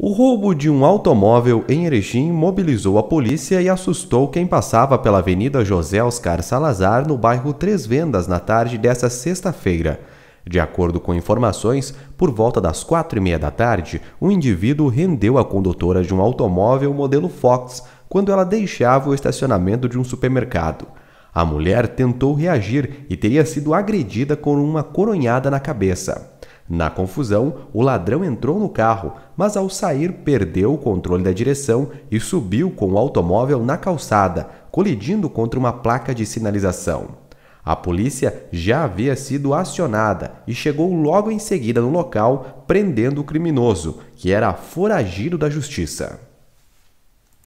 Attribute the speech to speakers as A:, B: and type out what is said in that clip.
A: O roubo de um automóvel em Erechim mobilizou a polícia e assustou quem passava pela Avenida José Oscar Salazar, no bairro Três Vendas, na tarde desta sexta-feira. De acordo com informações, por volta das quatro e meia da tarde, um indivíduo rendeu a condutora de um automóvel modelo Fox quando ela deixava o estacionamento de um supermercado. A mulher tentou reagir e teria sido agredida com uma coronhada na cabeça. Na confusão, o ladrão entrou no carro, mas ao sair perdeu o controle da direção e subiu com o automóvel na calçada, colidindo contra uma placa de sinalização. A polícia já havia sido acionada e chegou logo em seguida no local, prendendo o criminoso, que era foragido da justiça.